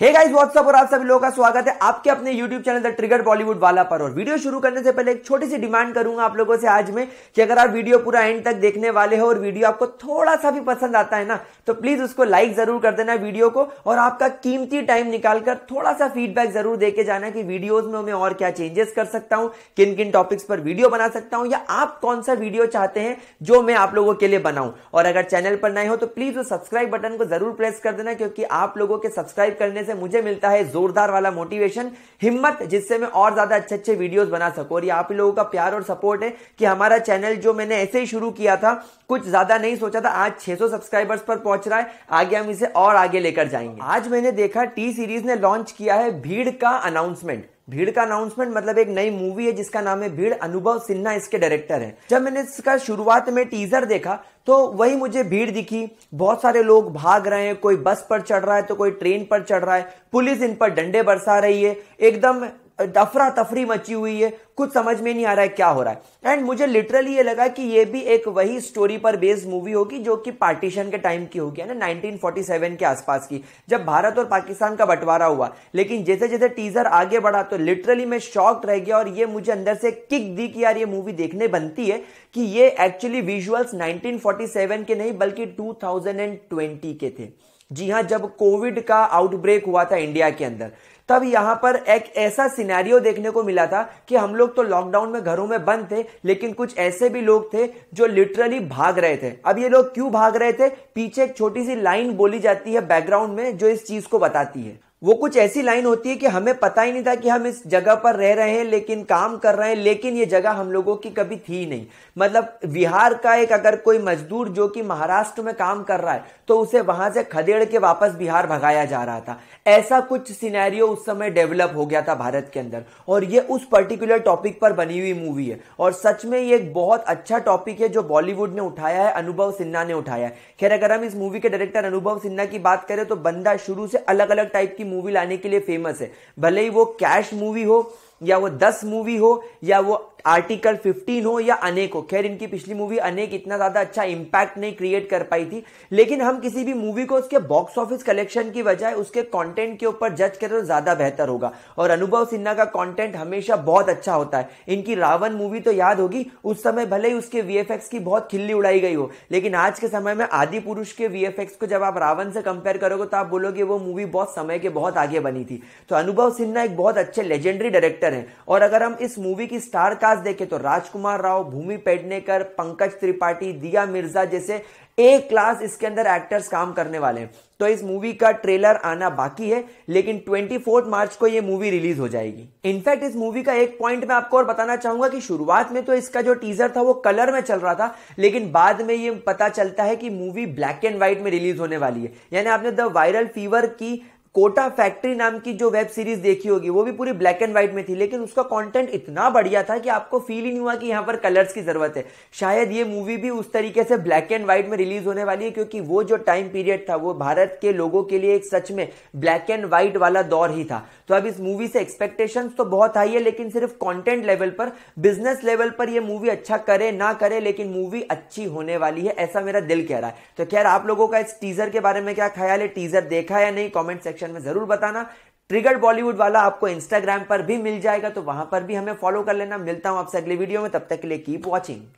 hey guys what's up और आप सभी लोगों का स्वागत है आपके अपने YouTube channel the trigger Bollywood वाला पर और वीडियो शुरू करने से पहले एक छोटी सी डिमांड करूंगा आप लोगों से आज में कि अगर आप वीडियो पूरा एंड तक देखने वाले हो और वीडियो आपको थोड़ा सा भी पसंद आता है ना तो प्लीज उसको लाइक जरूर कर देना वीडियो को और आपका कीमती टाइम निकालकर थोड़ा सा फीडबैक जरूर दे के जाना कि वीडियोज में मैं और क्या चेंजेस कर सकता हूँ किन किन टॉपिक्स पर वीडियो बना सकता हूँ या आप कौन सा वीडियो चाहते हैं जो मैं आप लोगों के लिए बनाऊं और अगर चैनल पर नए हो तो प्लीज वो सब्सक्राइब बटन को जरूर प्रेस कर देना क्योंकि आप लोगों के सब्सक्राइब करने से मुझे मिलता है जोरदार वाला मोटिवेशन हिम्मत जिससे मैं और ज्यादा अच्छे अच्छे वीडियोस बना सकूं और ये आप लोगों का प्यार और सपोर्ट है कि हमारा चैनल जो मैंने ऐसे ही शुरू किया था कुछ ज्यादा नहीं सोचा था आज 600 सब्सक्राइबर्स पर पहुंच रहा है आगे हम इसे और आगे लेकर जाएंगे आज मैंने देखा टी सीरीज ने लॉन्च किया है भीड़ का अनाउंसमेंट भीड़ का अनाउंसमेंट मतलब एक नई मूवी है जिसका नाम है भीड़ अनुभव सिन्हा इसके डायरेक्टर हैं जब मैंने इसका शुरुआत में टीजर देखा तो वही मुझे भीड़ दिखी बहुत सारे लोग भाग रहे हैं कोई बस पर चढ़ रहा है तो कोई ट्रेन पर चढ़ रहा है पुलिस इन पर डंडे बरसा रही है एकदम अफरा तफरी मची हुई है कुछ समझ में नहीं आ रहा है क्या हो रहा है एंड मुझे लिटरली ये लगा कि ये भी एक वही स्टोरी पर बेस्ड मूवी होगी जो कि पार्टीशन के टाइम की होगी है ना 1947 के आसपास की जब भारत और पाकिस्तान का बंटवारा हुआ लेकिन जैसे जैसे टीजर आगे बढ़ा तो लिटरली मैं शॉक रह गया और ये मुझे अंदर से किक दी कि यार ये मूवी देखने बनती है कि ये एक्चुअली विजुअल्स नाइनटीन के नहीं बल्कि टू के थे जी हाँ जब कोविड का आउटब्रेक हुआ था इंडिया के अंदर तब यहां पर एक ऐसा सिनेरियो देखने को मिला था कि हम लोग तो लॉकडाउन में घरों में बंद थे लेकिन कुछ ऐसे भी लोग थे जो लिटरली भाग रहे थे अब ये लोग क्यों भाग रहे थे पीछे एक छोटी सी लाइन बोली जाती है बैकग्राउंड में जो इस चीज को बताती है वो कुछ ऐसी लाइन होती है कि हमें पता ही नहीं था कि हम इस जगह पर रह रहे हैं लेकिन काम कर रहे हैं लेकिन ये जगह हम लोगों की कभी थी नहीं मतलब बिहार का एक अगर कोई मजदूर जो कि महाराष्ट्र में काम कर रहा है तो उसे वहां से खदेड़ के वापस बिहार भगाया जा रहा था ऐसा कुछ सिनेरियो उस समय डेवलप हो गया था भारत के अंदर और ये उस पर्टिकुलर टॉपिक पर बनी हुई मूवी है और सच में ये एक बहुत अच्छा टॉपिक है जो बॉलीवुड ने उठाया है अनुभव सिन्हा ने उठाया है खैर अगर हम इस मूवी के डायरेक्टर अनुभव सिन्हा की बात करें तो बंदा शुरू से अलग अलग टाइप की मूवी लाने के लिए फेमस है भले ही वो कैश मूवी हो या वो दस मूवी हो या वो आर्टिकल फिफ्टीन हो या अनेक हो खैर इनकी पिछली मूवी अनेक इतना ज्यादा अच्छा इम्पैक्ट नहीं क्रिएट कर पाई थी लेकिन हम किसी भी मूवी को उसके बॉक्स ऑफिस कलेक्शन की बजाय उसके कंटेंट के ऊपर जज करें तो ज्यादा बेहतर होगा और अनुभव सिन्हा का कंटेंट हमेशा बहुत अच्छा होता है इनकी रावण मूवी तो याद होगी उस समय भले ही उसके वी की बहुत खिल्ली उड़ाई गई हो लेकिन आज के समय में आदि पुरुष के वी को जब आप रावण से कंपेयर करोगे तो आप बोलोगे वो मूवी बहुत समय के बहुत आगे बनी थी तो अनुभव सिन्हा एक बहुत अच्छे लेजेंडरी डायरेक्टर एक्टर हैं और अगर हम इस मूवी की स्टार कास्ट देखें तो राजकुमार राव भूमि पेडनेकर पंकज त्रिपाठी दिया मिर्जा जैसे ए क्लास इसके अंदर एक्टर्स काम करने वाले हैं तो इस मूवी का ट्रेलर आना बाकी है लेकिन ट्वेंटी मार्च को यह मूवी रिलीज हो जाएगी इनफैक्ट इस मूवी का एक पॉइंट मैं आपको और बताना चाहूंगा कि शुरुआत में तो इसका जो टीजर था वो कलर में चल रहा था लेकिन बाद में ये पता चलता है कि मूवी ब्लैक एंड व्हाइट में रिलीज होने वाली है यानी आपने द वायरल फीवर की कोटा फैक्ट्री नाम की जो वेब सीरीज देखी होगी वो भी पूरी ब्लैक एंड व्हाइट में थी लेकिन उसका कंटेंट इतना बढ़िया था कि आपको फील ही नहीं हुआ कि यहां पर कलर्स की जरूरत है शायद ये मूवी भी उस तरीके से ब्लैक एंड व्हाइट में रिलीज होने वाली है क्योंकि वो जो टाइम पीरियड था वो भारत के लोगों के लिए एक सच में ब्लैक एंड व्हाइट वाला दौर ही था तो अब इस मूवी से एक्सपेक्टेशन तो बहुत हाई है लेकिन सिर्फ कॉन्टेंट लेवल पर बिजनेस लेवल पर यह मूवी अच्छा करे ना करे लेकिन मूवी अच्छी होने वाली है ऐसा मेरा दिल कह रहा है तो खैर आप लोगों का इस टीजर के बारे में क्या ख्याल है टीजर देखा या नहीं कॉमेंट सेक्शन सेक्शन में जरूर बताना ट्रिगर बॉलीवुड वाला आपको इंस्टाग्राम पर भी मिल जाएगा तो वहां पर भी हमें फॉलो कर लेना मिलता हूं आपसे अगली वीडियो में तब तक के लिए कीप वॉचिंग